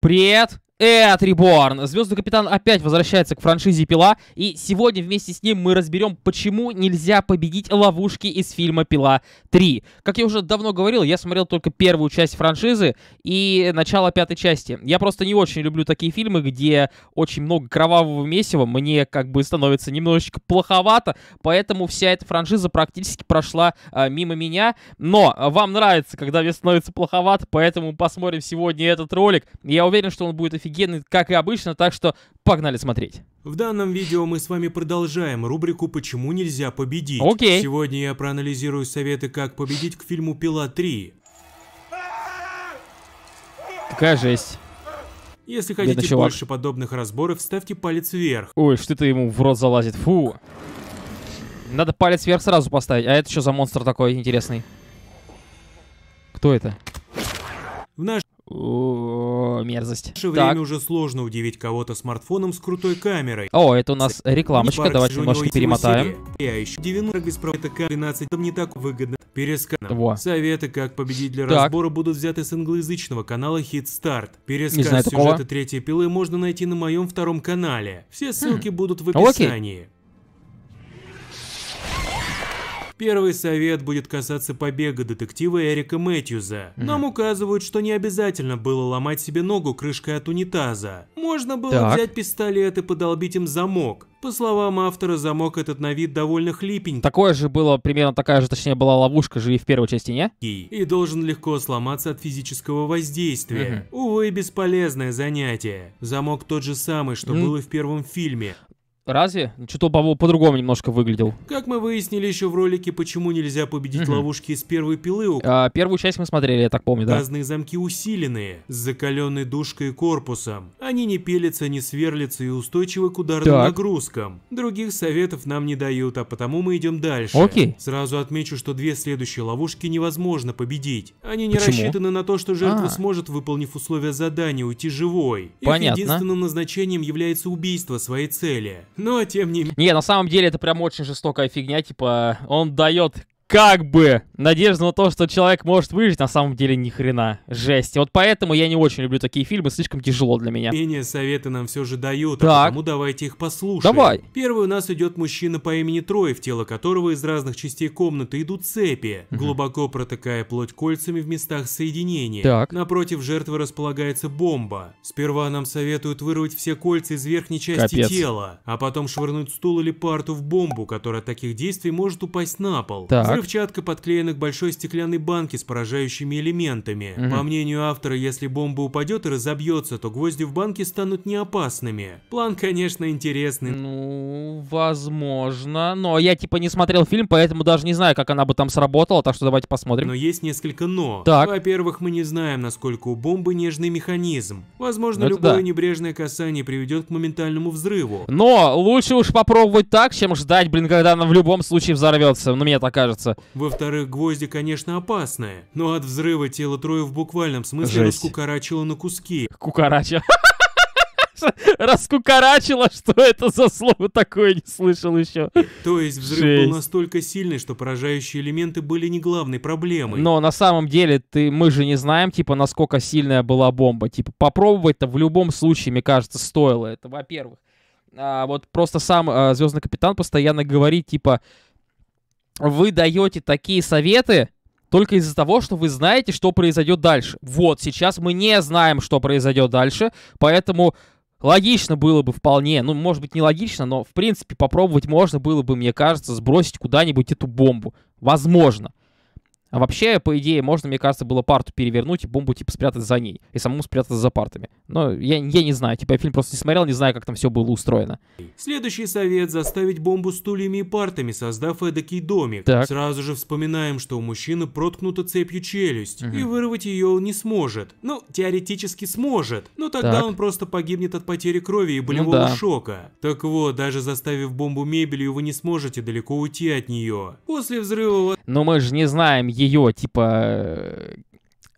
Привет! Эд Реборн. Звездный капитан опять возвращается к франшизе Пила, и сегодня вместе с ним мы разберем, почему нельзя победить ловушки из фильма Пила 3. Как я уже давно говорил, я смотрел только первую часть франшизы и начало пятой части. Я просто не очень люблю такие фильмы, где очень много кровавого месива, мне как бы становится немножечко плоховато, поэтому вся эта франшиза практически прошла э, мимо меня. Но вам нравится, когда мне становится плоховато, поэтому посмотрим сегодня этот ролик. Я уверен, что он будет эффективным офигенный, как и обычно, так что погнали смотреть. В данном видео мы с вами продолжаем рубрику «Почему нельзя победить?». Окей. Сегодня я проанализирую советы, как победить к фильму «Пила 3». Кажись. Если хотите Бедный чувак. больше подобных разборов, ставьте палец вверх. Ой, что-то ему в рот залазит, фу. Надо палец вверх сразу поставить. А это что за монстр такой интересный? Кто это? В наш мерзость. В наше так. время уже сложно удивить кого-то смартфоном с крутой камерой. О, это у нас рекламочка, давайте немножко перемотаем. Я а еще 90 без прав, это К12, там не так выгодно. Перескан. Во. Советы, как победить для разбора, будут взяты с англоязычного канала Hit Start. Пересказ сюжета третьей пилы можно найти на моем втором канале. Все ссылки хм. будут в описании. Окей. Первый совет будет касаться побега детектива Эрика Мэтьюза. Нам указывают, что не обязательно было ломать себе ногу крышкой от унитаза. Можно было так. взять пистолет и подолбить им замок. По словам автора, замок этот на вид довольно хлипенький. Такое же было, примерно такая же, точнее, была ловушка же и в первой части, не? И должен легко сломаться от физического воздействия. Угу. Увы, бесполезное занятие. Замок тот же самый, что угу. было в первом фильме. Разве? Что-то Лобового по-другому немножко выглядел. Как мы выяснили еще в ролике, почему нельзя победить угу. ловушки из первой пилы у... А, первую часть мы смотрели, я так помню, да. Разные замки усиленные, с закаленной душкой и корпусом. Они не пилятся, не сверлятся и устойчивы к ударным так. нагрузкам. Других советов нам не дают, а потому мы идем дальше. Окей. Сразу отмечу, что две следующие ловушки невозможно победить. Они не Почему? рассчитаны на то, что жертва а -а. сможет, выполнив условия задания, уйти живой. Понятно. Их единственным назначением является убийство своей цели. Но тем не менее... Не, на самом деле это прям очень жестокая фигня, типа он дает как бы надежда на то, что человек может выжить, на самом деле ни хрена. Жесть. И вот поэтому я не очень люблю такие фильмы, слишком тяжело для меня. Менее советы нам все же дают, а так. а потому давайте их послушаем. Давай. Первый у нас идет мужчина по имени Трой, в тело которого из разных частей комнаты идут цепи, угу. глубоко протыкая плоть кольцами в местах соединения. Так. Напротив жертвы располагается бомба. Сперва нам советуют вырвать все кольца из верхней части Капец. тела, а потом швырнуть стул или парту в бомбу, которая от таких действий может упасть на пол. Так. Взрывчатка подклеена к большой стеклянной банке с поражающими элементами. Угу. По мнению автора, если бомба упадет и разобьется, то гвозди в банке станут неопасными. План, конечно, интересный. Ну, возможно. Но я типа не смотрел фильм, поэтому даже не знаю, как она бы там сработала, так что давайте посмотрим. Но есть несколько но. Так. Во-первых, мы не знаем, насколько у бомбы нежный механизм. Возможно, Это любое да. небрежное касание приведет к моментальному взрыву. Но лучше уж попробовать так, чем ждать, блин, когда она в любом случае взорвется. Ну, мне так кажется разорвется. Во-вторых, гвозди, конечно, опасные, но от взрыва тело Троя в буквальном смысле Жесть. раскукарачило на куски. Кукарача. Раскукарачило, что это за слово такое, не слышал еще. То есть взрыв Жесть. был настолько сильный, что поражающие элементы были не главной проблемой. Но на самом деле ты, мы же не знаем, типа, насколько сильная была бомба. Типа, попробовать-то в любом случае, мне кажется, стоило. Это во-первых. А, вот просто сам а, Звездный Капитан постоянно говорит, типа, вы даете такие советы только из-за того, что вы знаете, что произойдет дальше. Вот, сейчас мы не знаем, что произойдет дальше, поэтому логично было бы вполне, ну, может быть, не логично, но, в принципе, попробовать можно было бы, мне кажется, сбросить куда-нибудь эту бомбу. Возможно. А вообще, по идее, можно, мне кажется, было парту перевернуть и бомбу, типа, спрятать за ней. И самому спрятаться за партами. Но я, я не знаю, типа, я фильм просто не смотрел, не знаю, как там все было устроено. Следующий совет – заставить бомбу стульями и партами, создав эдакий домик. Так. Сразу же вспоминаем, что у мужчины проткнута цепью челюсть, угу. и вырвать ее он не сможет. Ну, теоретически сможет, но тогда так. он просто погибнет от потери крови и ну болевого ну, да. шока. Так вот, даже заставив бомбу мебелью, вы не сможете далеко уйти от нее. После взрыва... Но мы же не знаем, ее, типа, э,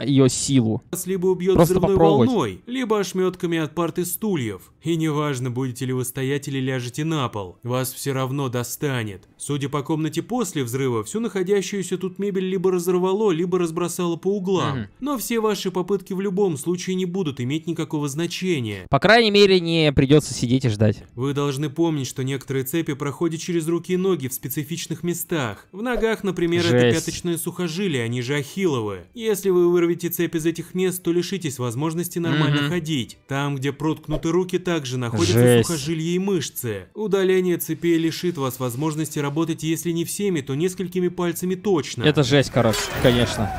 ее силу. либо убьет Просто взрывной попробовать. волной, либо ошметками от парты стульев. И неважно, будете ли вы стоять или ляжете на пол, вас все равно достанет. Судя по комнате после взрыва, всю находящуюся тут мебель либо разорвало, либо разбросало по углам. Угу. Но все ваши попытки в любом случае не будут иметь никакого значения. По крайней мере, не придется сидеть и ждать. Вы должны помнить, что некоторые цепи проходят через руки и ноги в специфичных местах. В ногах, например, Жесть. это пяточные сухожилия, они же ахилловые. Если вы вырвете цепь из этих мест, то лишитесь возможности нормально угу. ходить. Там, где проткнуты руки, там также находятся Жесть. сухожилье и мышцы. Удаление цепей лишит вас возможности работать, если не всеми, то несколькими пальцами точно. Это жесть, короче, конечно.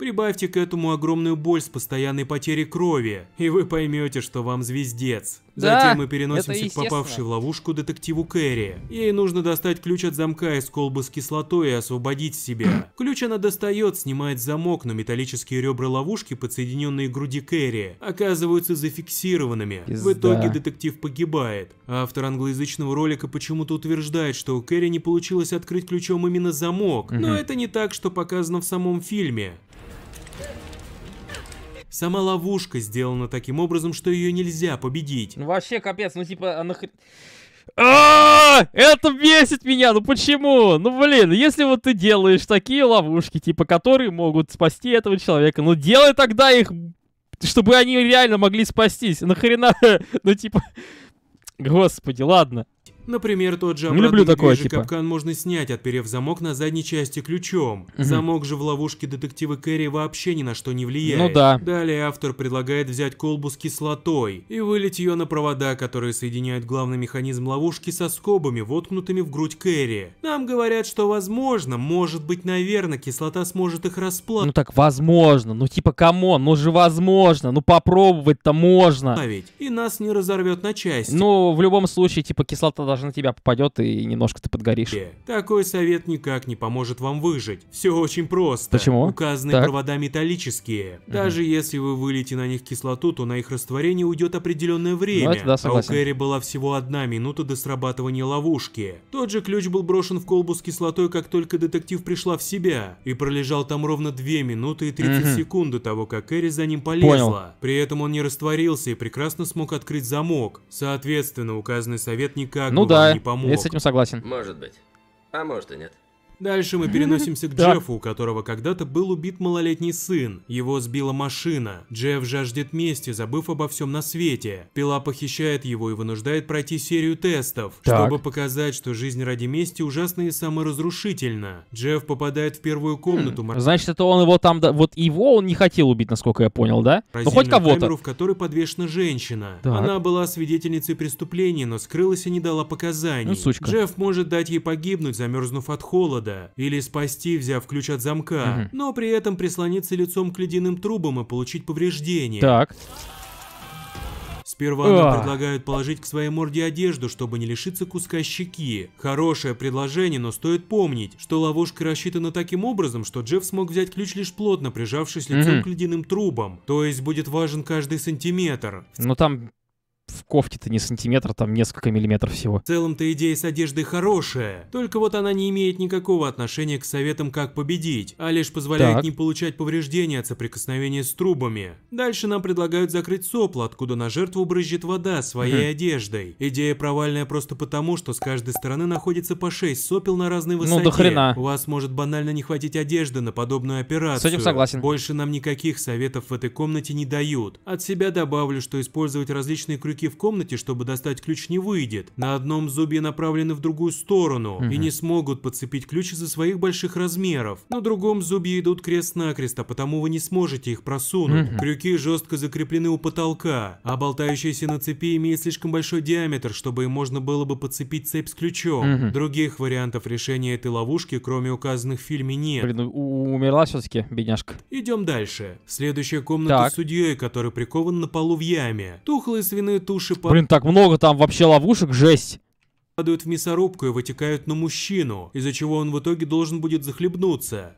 Прибавьте к этому огромную боль с постоянной потерей крови, и вы поймете, что вам звездец. Да, Затем мы переносимся к попавшей в ловушку детективу Кэрри. Ей нужно достать ключ от замка из колбы с кислотой и освободить себя. ключ она достает, снимает замок, но металлические ребра ловушки, подсоединенные к груди Кэрри, оказываются зафиксированными. Пизда. В итоге детектив погибает. Автор англоязычного ролика почему-то утверждает, что у Кэрри не получилось открыть ключом именно замок, но это не так, что показано в самом фильме. Сама ловушка сделана таким образом, что ее нельзя победить. Ну вообще капец, ну типа, а нахрен... А -а -а! Это бесит меня, ну почему? Ну блин, если вот ты делаешь такие ловушки, типа, которые могут спасти этого человека, ну делай тогда их, чтобы они реально могли спастись. Нахрена, ну типа, господи, ладно. Например, тот же обратный люблю такое, типа. капкан можно снять, отперев замок на задней части ключом. Угу. Замок же в ловушке детектива Кэрри вообще ни на что не влияет. Ну да. Далее автор предлагает взять колбу с кислотой и вылить ее на провода, которые соединяют главный механизм ловушки со скобами, воткнутыми в грудь Кэрри. Нам говорят, что возможно, может быть, наверное, кислота сможет их расплавить. Ну так возможно, ну типа камон, ну же возможно, ну попробовать-то можно. А и нас не разорвет на части. Ну, в любом случае, типа кислота даже даже на тебя попадет и немножко ты подгоришь. Такой совет никак не поможет вам выжить. Все очень просто. Почему? Указанные так. провода металлические. Угу. Даже если вы выльете на них кислоту, то на их растворение уйдет определенное ну, время. Ну, да, а у Кэрри была всего одна минута до срабатывания ловушки. Тот же ключ был брошен в колбу с кислотой, как только детектив пришла в себя, и пролежал там ровно 2 минуты и 30 угу. секунд до того, как Кэрри за ним полезла. Понял. При этом он не растворился и прекрасно смог открыть замок. Соответственно, указанный совет никак ну да, не я с этим согласен. Может быть. А может и нет. Дальше мы переносимся к Джеффу, у которого когда-то был убит малолетний сын. Его сбила машина. Джефф жаждет мести, забыв обо всем на свете. Пила похищает его и вынуждает пройти серию тестов, так. чтобы показать, что жизнь ради мести ужасна и саморазрушительна. Джефф попадает в первую хм. комнату. Хм. Значит, это он его там... Да... Вот его он не хотел убить, насколько я понял, да? Ну хоть кого-то. камеру, в которой подвешена женщина. Так. Она была свидетельницей преступления, но скрылась и не дала показаний. Ну, сучка. Джефф может дать ей погибнуть, замерзнув от холода города, или спасти, взяв ключ от замка, угу. но при этом прислониться лицом к ледяным трубам и получить повреждения. Так. Сперва нам а. предлагают положить к своей морде одежду, чтобы не лишиться куска щеки. Хорошее предложение, но стоит помнить, что ловушка рассчитана таким образом, что Джефф смог взять ключ лишь плотно, прижавшись лицом mm к ледяным трубам. То есть будет важен каждый сантиметр. Но ну, там в кофте-то не сантиметр, там несколько миллиметров всего. В целом-то идея с одеждой хорошая, только вот она не имеет никакого отношения к советам, как победить, а лишь позволяет так. не получать повреждения от соприкосновения с трубами. Дальше нам предлагают закрыть сопла, откуда на жертву брызжет вода своей хм. одеждой. Идея провальная просто потому, что с каждой стороны находится по 6 сопел на разной ну, высоте. Ну до хрена. У вас может банально не хватить одежды на подобную операцию. С этим согласен. Больше нам никаких советов в этой комнате не дают. От себя добавлю, что использовать различные крюки дырки в комнате, чтобы достать ключ, не выйдет. На одном зубе направлены в другую сторону угу. и не смогут подцепить ключ из-за своих больших размеров. На другом зубе идут крест-накрест, а потому вы не сможете их просунуть. Угу. Крюки жестко закреплены у потолка, а болтающиеся на цепи имеют слишком большой диаметр, чтобы им можно было бы подцепить цепь с ключом. Угу. Других вариантов решения этой ловушки, кроме указанных в фильме, нет. Блин, умерла все-таки, бедняжка. Идем дальше. Следующая комната так. с судьей, который прикован на полу в яме. Тухлые свиные туши падают... Блин, так много там вообще ловушек, жесть. ...падают в мясорубку и вытекают на мужчину, из-за чего он в итоге должен будет захлебнуться.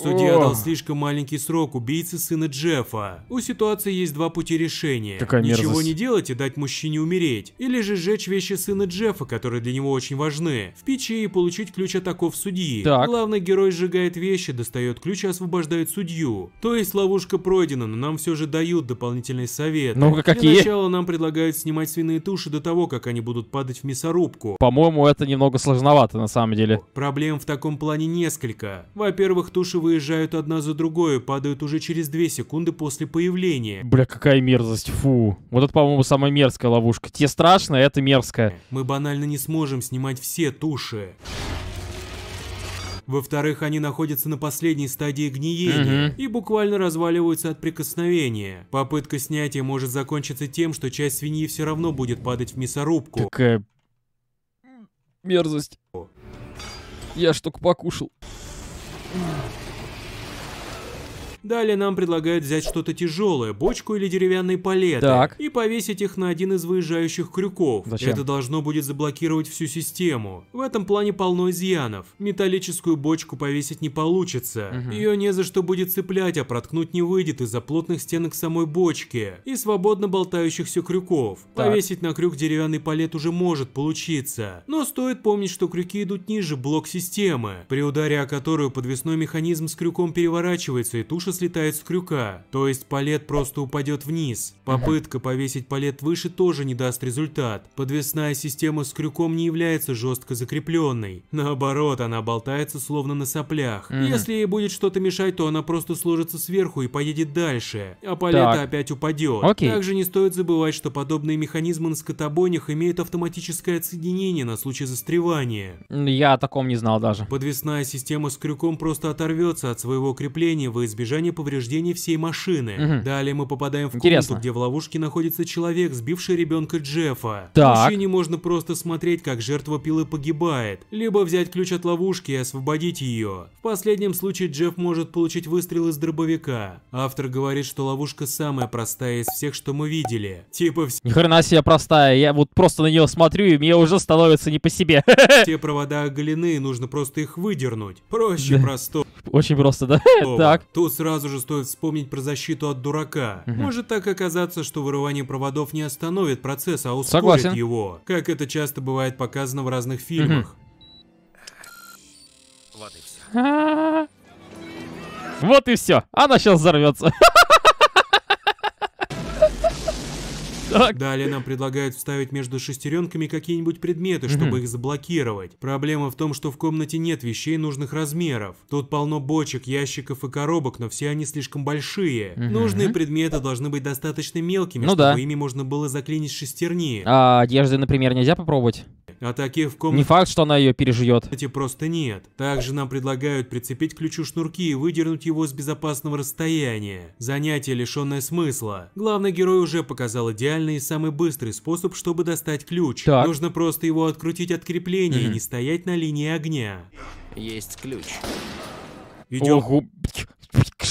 Судья О. дал слишком маленький срок убийце сына Джеффа. У ситуации есть два пути решения. Какая Ничего не делать и дать мужчине умереть. Или же сжечь вещи сына Джеффа, которые для него очень важны. В печи и получить ключ от оков судьи. Так. Главный герой сжигает вещи, достает ключ и освобождает судью. То есть ловушка пройдена, но нам все же дают дополнительный совет. Ну -ка, какие? Для начала нам предлагают снимать свиные туши до того, как они будут падать в мясорубку. По-моему, это немного сложновато на самом деле. Проблем в таком плане несколько. Во-первых, туши выезжают одна за другой, падают уже через две секунды после появления. Бля, какая мерзость, фу. Вот это, по-моему, самая мерзкая ловушка. Те страшно, а это мерзкая. Мы банально не сможем снимать все туши. Во-вторых, они находятся на последней стадии гниения угу. и буквально разваливаются от прикосновения. Попытка снятия может закончиться тем, что часть свиньи все равно будет падать в мясорубку. Какая мерзость. Я штуку покушал. Далее нам предлагают взять что-то тяжелое, бочку или деревянный палеты, и повесить их на один из выезжающих крюков. Зачем? Это должно будет заблокировать всю систему. В этом плане полно изъянов. Металлическую бочку повесить не получится. Угу. Ее не за что будет цеплять, а проткнуть не выйдет из-за плотных стенок самой бочки и свободно болтающихся крюков. Так. Повесить на крюк деревянный палет уже может получиться. Но стоит помнить, что крюки идут ниже блок системы, при ударе о которую подвесной механизм с крюком переворачивается и тушит груша слетает с крюка, то есть палет просто упадет вниз. Попытка повесить палет выше тоже не даст результат. Подвесная система с крюком не является жестко закрепленной. Наоборот, она болтается словно на соплях. Mm. Если ей будет что-то мешать, то она просто сложится сверху и поедет дальше, а палета так. опять упадет. Окей. Также не стоит забывать, что подобные механизмы на скотобойнях имеют автоматическое отсоединение на случай застревания. Я о таком не знал даже. Подвесная система с крюком просто оторвется от своего крепления во избежание избежания повреждений всей машины. Угу. Далее мы попадаем в Интересно. комнату, где в ловушке находится человек, сбивший ребенка Джеффа. Так. Мужчине можно просто смотреть, как жертва пилы погибает, либо взять ключ от ловушки и освободить ее. В последнем случае Джефф может получить выстрел из дробовика. Автор говорит, что ловушка самая простая из всех, что мы видели. Типа все... Ни хрена себе простая, я вот просто на нее смотрю и мне уже становится не по себе. Все провода оголены, нужно просто их выдернуть. Проще да. просто. Очень просто, да? Так. Тут сразу сразу же стоит вспомнить про защиту от дурака. Угу. Может так оказаться, что вырывание проводов не остановит процесс, а ускорит Согласен. его. Как это часто бывает показано в разных фильмах. Угу. Вот и все. Она сейчас взорвется. Так. Далее нам предлагают вставить между шестеренками какие-нибудь предметы, чтобы их заблокировать. Проблема в том, что в комнате нет вещей нужных размеров. Тут полно бочек, ящиков и коробок, но все они слишком большие. Нужные предметы должны быть достаточно мелкими, ну чтобы да. ими можно было заклинить шестерни. А одежды, например, нельзя попробовать? а таких в комнате... Не факт, что она ее переживет. Эти ...просто нет. Также нам предлагают прицепить к ключу шнурки и выдернуть его с безопасного расстояния. Занятие, лишенное смысла. Главный герой уже показал идеальный и самый быстрый способ, чтобы достать ключ. Так. Нужно просто его открутить от крепления угу. и не стоять на линии огня. Есть ключ. Идем. Ого.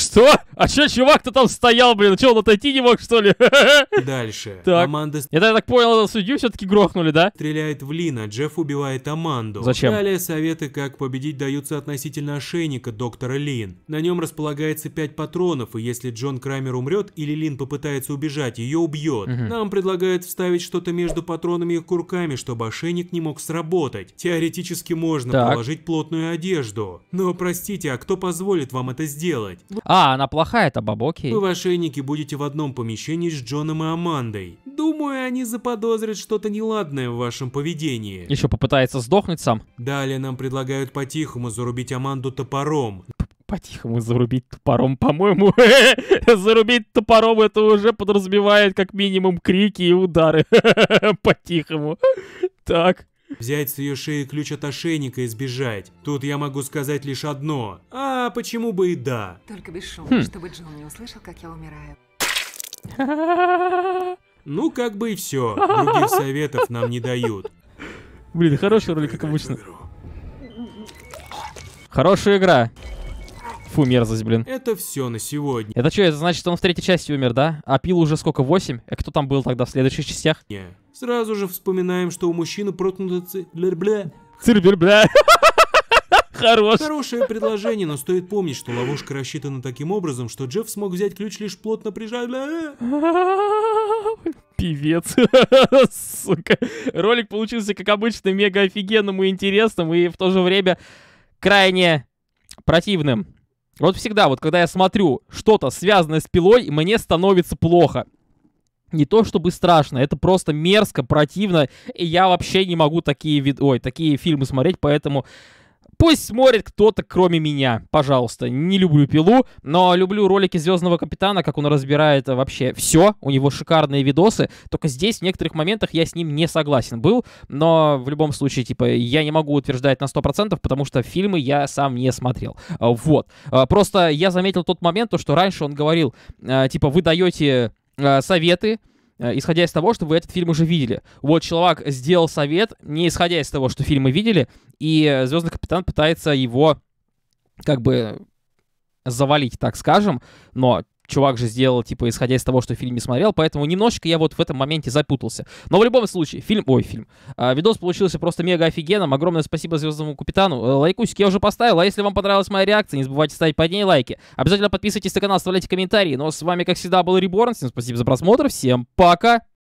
Что? А что чувак-то там стоял, блин? Что, он отойти не мог, что ли? Дальше. Так. Аманда... Я так понял, судью все-таки грохнули, да? Стреляет в Лина, Джефф убивает Аманду. Зачем? Далее советы, как победить, даются относительно ошейника доктора Лин. На нем располагается 5 патронов, и если Джон Крамер умрет или Лин попытается убежать, ее убьет. Угу. Нам предлагают вставить что-то между патронами и курками, чтобы ошейник не мог сработать. Теоретически можно так. положить плотную одежду. Но простите, а кто позволит вам это сделать? А а, она плохая, это бабоки. Вы в ошейнике будете в одном помещении с Джоном и Амандой. Думаю, они заподозрят что-то неладное в вашем поведении. Еще попытается сдохнуть сам. Далее нам предлагают по-тихому зарубить Аманду топором. По-тихому зарубить топором, по-моему, зарубить топором это уже подразумевает как минимум крики и удары. По-тихому. Так взять с ее шеи ключ от ошейника и сбежать. Тут я могу сказать лишь одно. А почему бы и да? Только без шума, хм. чтобы Джон не услышал, как я умираю. Ну, как бы и все. Других советов нам не дают. Блин, хороший ролик, как обычно. Хорошая игра. Фу, мерзость, блин. Это все на сегодня. Это что, это значит, что он в третьей части умер, да? А пил уже сколько, 8? А э, кто там был тогда в следующих частях? Не. Сразу же вспоминаем, что у мужчины проткнуто ци... Бля. Хорош. Хорошее предложение, но стоит помнить, что ловушка рассчитана таким образом, что Джефф смог взять ключ лишь плотно прижав... Певец. Сука. Ролик получился, как обычно, мега офигенным и интересным, и в то же время крайне противным. Вот всегда, вот когда я смотрю что-то связанное с пилой, мне становится плохо. Не то чтобы страшно, это просто мерзко, противно, и я вообще не могу такие, вид... Ой, такие фильмы смотреть, поэтому Пусть смотрит кто-то, кроме меня, пожалуйста. Не люблю пилу, но люблю ролики Звездного Капитана, как он разбирает вообще все. У него шикарные видосы. Только здесь в некоторых моментах я с ним не согласен был. Но в любом случае, типа, я не могу утверждать на 100%, потому что фильмы я сам не смотрел. А, вот. А, просто я заметил тот момент, то, что раньше он говорил, а, типа, вы даете советы, Э, исходя из того, что вы этот фильм уже видели. Вот человек сделал совет, не исходя из того, что фильмы видели, и Звездный капитан пытается его как бы завалить, так скажем, но чувак же сделал, типа, исходя из того, что фильм не смотрел, поэтому немножечко я вот в этом моменте запутался. Но в любом случае, фильм, ой, фильм, а, видос получился просто мега офигенным. Огромное спасибо Звездному Капитану. Э, лайкусик я уже поставил, а если вам понравилась моя реакция, не забывайте ставить под ней лайки. Обязательно подписывайтесь на канал, оставляйте комментарии. Но ну, а с вами, как всегда, был Реборн. Всем спасибо за просмотр, всем пока!